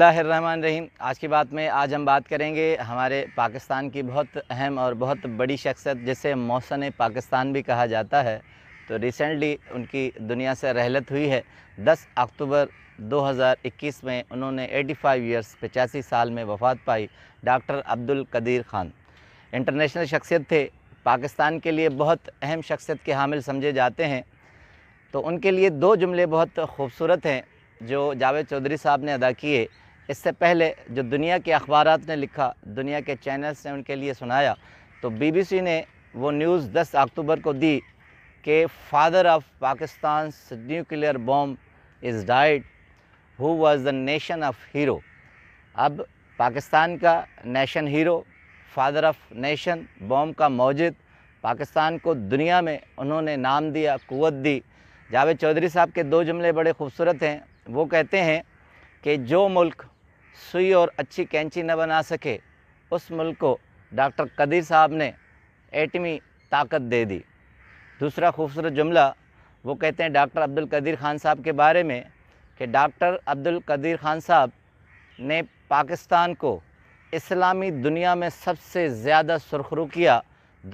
रहीम आज की बात में आज हम बात करेंगे हमारे पाकिस्तान की बहुत अहम और बहुत बड़ी शख्सियत जिसे मौसन पाकिस्तान भी कहा जाता है तो रिसेंटली उनकी दुनिया से रहलत हुई है 10 अक्टूबर 2021 में उन्होंने 85 ईयर्स पचासी साल में वफ़ात पाई डॉक्टर अब्दुल कदीर ख़ान इंटरनेशनल शख्सियत थे पाकिस्तान के लिए बहुत अहम शख्सियत के हामिल समझे जाते हैं तो उनके लिए दो जुमले बहुत खूबसूरत हैं जो जावेद चौधरी साहब ने अदा किए इससे पहले जो दुनिया के अखबार ने लिखा दुनिया के चैनल्स ने उनके लिए सुनाया तो बीबीसी ने वो न्यूज़ 10 अक्टूबर को दी कि father of Pakistan nuclear bomb is died who was the nation of hero अब पाकिस्तान का nation hero father of nation bomb का मौजद पाकिस्तान को दुनिया में उन्होंने नाम दिया कुत दी जावेद चौधरी साहब के दो जुमले बड़े खूबसूरत हैं वो कहते हैं कि जो मुल्क सुई और अच्छी कैंची न बना सके उस मुल्क को डॉक्टर कदीर साहब ने एटमी ताकत दे दी दूसरा खूबसूरत जुमला वो कहते हैं डॉक्टर अब्दुल कदीर खान साहब के बारे में कि डॉक्टर अब्दुल कदीर खान साहब ने पाकिस्तान को इस्लामी दुनिया में सबसे ज़्यादा सुरखरू किया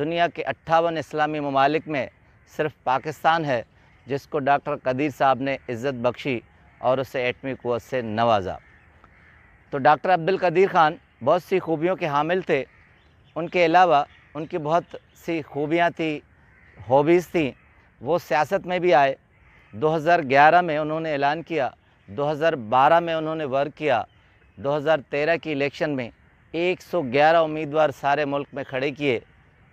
दुनिया के अट्ठावन इस्लामी ममालिक में सिर्फ पाकिस्तान है जिसको डॉक्टर कदीर साहब ने इज़्ज़त बख्शी और उसे एटमी कुत से नवाजा तो डॉक्टर अब्दुल कदीर ख़ान बहुत सी खूबियों के हामिल थे उनके अलावा उनकी बहुत सी खूबियाँ थी हॉबीज़ थी वो सियासत में भी आए 2011 में उन्होंने ऐलान किया 2012 में उन्होंने वर्क किया 2013 की इलेक्शन में 111 उम्मीदवार सारे मुल्क में खड़े किए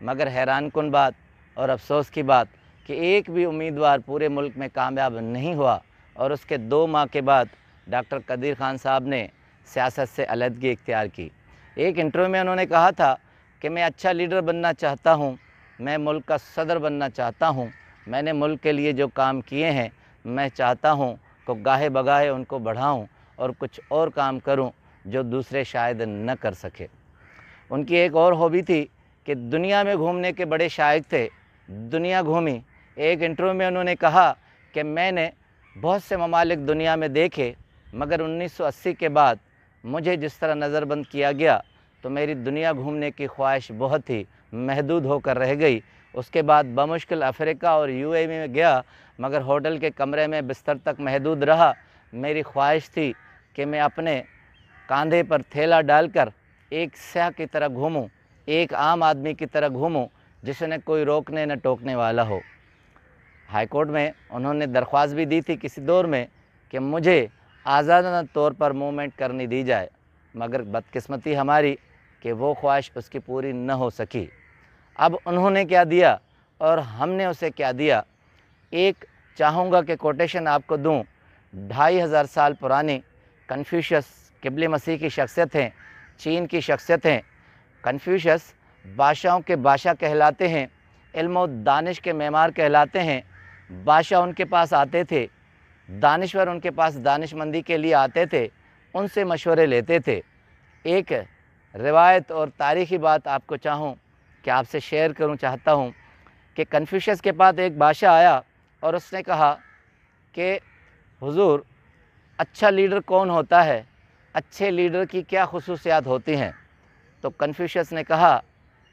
मगर हैरान कन बात और अफसोस की बात कि एक भी उम्मीदवार पूरे मुल्क में कामयाब नहीं हुआ और उसके दो माह के बाद डॉक्टर कदीर ख़ान साहब ने सियासत से अलहदगी इख्तियार की एक इंटरव्यू में उन्होंने कहा था कि मैं अच्छा लीडर बनना चाहता हूँ मैं मुल्क का सदर बनना चाहता हूँ मैंने मुल्क के लिए जो काम किए हैं मैं चाहता हूँ को गाहे बगाहे उनको बढ़ाऊँ और कुछ और काम करूँ जो दूसरे शायद न कर सके उनकी एक और हॉबी थी कि दुनिया में घूमने के बड़े शायक थे दुनिया घूमी एक इंटरव्यू में उन्होंने कहा कि मैंने बहुत से ममालिक दुनिया में देखे मगर 1980 के बाद मुझे जिस तरह नज़रबंद किया गया तो मेरी दुनिया घूमने की ख्वाहिश बहुत ही महदूद होकर रह गई उसके बाद बमुश्किल अफ्रीका और यूएई में गया मगर होटल के कमरे में बिस्तर तक महदूद रहा मेरी ख्वाहिश थी कि मैं अपने कंधे पर थैला डालकर एक सह की तरह घूमूं एक आम आदमी की तरह घूमूं जिसने कोई रोकने न टोकने वाला हो हाईकोर्ट में उन्होंने दरख्वास्त भी दी थी किसी दौर में कि मुझे आज़ादाना तौर पर मूवमेंट करने दी जाए मगर बदकिस्मती हमारी कि वो ख्वाहिश उसकी पूरी न हो सकी अब उन्होंने क्या दिया और हमने उसे क्या दिया एक चाहूँगा कि कोटेशन आपको दूँ ढाई हज़ार साल पुरानी कन्फ्यूशस किबले मसीह की शख्सियत हैं चीन की शख्सियत हैं कन्फ्यूशस बादशाहों के बादशाह कहलाते हैं इल्म दानिश के मेमार कहलाते हैं बादशाह उनके पास आते थे दानश्वर उनके पास दानशमंदी के लिए आते थे उनसे मशवरे लेते थे एक रिवायत और तारीख़ी बात आपको चाहूँ कि आपसे शेयर करूँ चाहता हूँ कि कन्फ्यूशस के पास एक बादशाह आया और उसने कहा कि हुजूर अच्छा लीडर कौन होता है अच्छे लीडर की क्या खसूसियात होती हैं तो कन्फ्यूशस ने कहा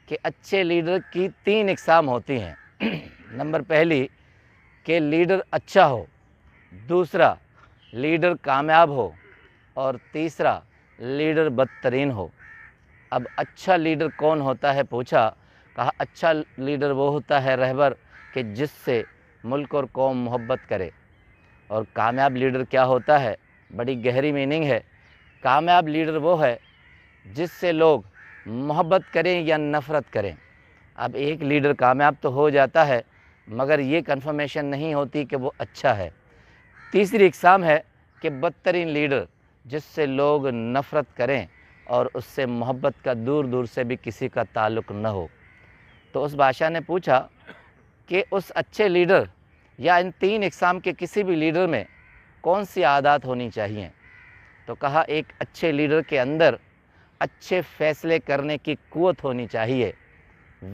कि अच्छे लीडर की तीन इकसाम होती हैं नंबर पहली कि लीडर अच्छा हो दूसरा लीडर कामयाब हो और तीसरा लीडर बदतरीन हो अब अच्छा लीडर कौन होता है पूछा कहा अच्छा लीडर वो होता है रहबर कि जिससे मुल्क और कौम मोहब्बत करे और कामयाब लीडर क्या होता है बड़ी गहरी मीनिंग है कामयाब लीडर वो है जिससे लोग मोहब्बत करें या नफ़रत करें अब एक लीडर कामयाब तो हो जाता है मगर ये कन्फर्मेशन नहीं होती कि वो अच्छा है तीसरी इकसाम है कि बदतरीन लीडर जिससे लोग नफ़रत करें और उससे मोहब्बत का दूर दूर से भी किसी का ताल्लुक न हो तो उस बादशाह ने पूछा कि उस अच्छे लीडर या इन तीन इकसाम के किसी भी लीडर में कौन सी आदत होनी चाहिए तो कहा एक अच्छे लीडर के अंदर अच्छे फैसले करने की कुत होनी चाहिए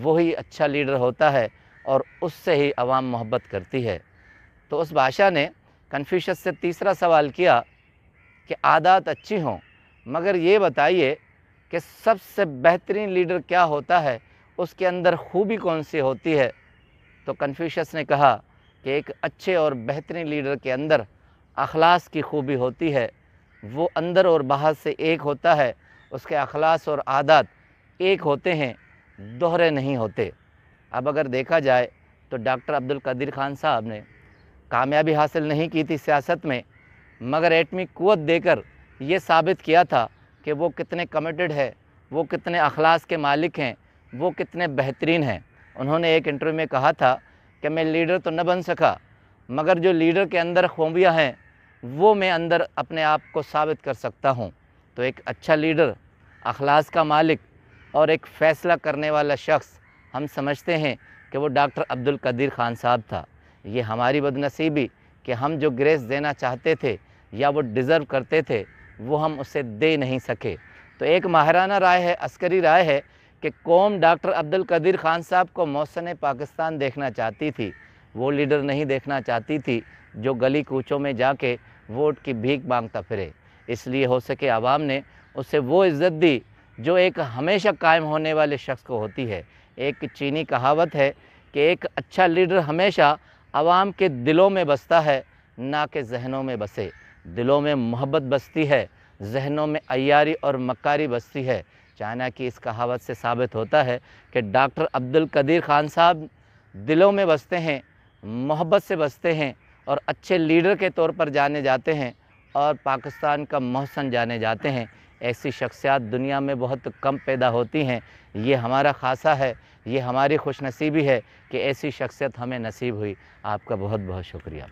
वही अच्छा लीडर होता है और उससे ही आवाम मोहब्बत करती है तो उस बादशाह ने कन्फ्यूशस से तीसरा सवाल किया कि आदत अच्छी हों मगर ये बताइए कि सबसे बेहतरीन लीडर क्या होता है उसके अंदर खूबी कौन सी होती है तो कन्फ्यूशस ने कहा कि एक अच्छे और बेहतरीन लीडर के अंदर अखलास की खूबी होती है वो अंदर और बाहर से एक होता है उसके अखलास और आदत एक होते हैं दोहरे नहीं होते अब अगर देखा जाए तो डॉक्टर अब्दुल कदीर खान साहब ने कामयाबी हासिल नहीं की थी सियासत में मगर एटमी कुत देकर ये साबित किया था कि वो कितने कमिटेड है वो कितने अखलास के मालिक हैं वो कितने बेहतरीन हैं उन्होंने एक इंटरव्यू में कहा था कि मैं लीडर तो न बन सका मगर जो लीडर के अंदर खूबियाँ हैं वो मैं अंदर अपने आप को साबित कर सकता हूँ तो एक अच्छा लीडर अखलास का मालिक और एक फ़ैसला करने वाला शख्स हम समझते हैं कि वो डॉक्टर अब्दुल कदीर ख़ान साहब था ये हमारी बदनसीबी कि हम जो ग्रेस देना चाहते थे या वो डिज़र्व करते थे वो हम उसे दे नहीं सके तो एक माहराना राय है अस्करी राय है कि कौम डॉक्टर अब्दुल कदीर खान साहब को मौसन पाकिस्तान देखना चाहती थी वो लीडर नहीं देखना चाहती थी जो गली कूचों में जाके वोट की भीख मांगता फिरे इसलिए हो सके आवाम ने उसे वो इज़्ज़त दी जो एक हमेशा कायम होने वाले शख्स को होती है एक चीनी कहावत है कि एक अच्छा लीडर हमेशा आवाम के दिलों में बसता है ना कि जहनों में बसे दिलों में मोहब्बत बसती है जहनों में अयारी और मकारी बसती है चाइना की इस कहावत से साबित होता है कि डॉक्टर अब्दुल कदीर खान साहब दिलों में बसते हैं मोहब्बत से बसते हैं और अच्छे लीडर के तौर पर जाने जाते हैं और पाकिस्तान का मोहसन जाने जाते हैं ऐसी शख्सियात दुनिया में बहुत कम पैदा होती हैं ये हमारा खासा है ये हमारी खुशनसीबी है कि ऐसी शख्सियत हमें नसीब हुई आपका बहुत बहुत शुक्रिया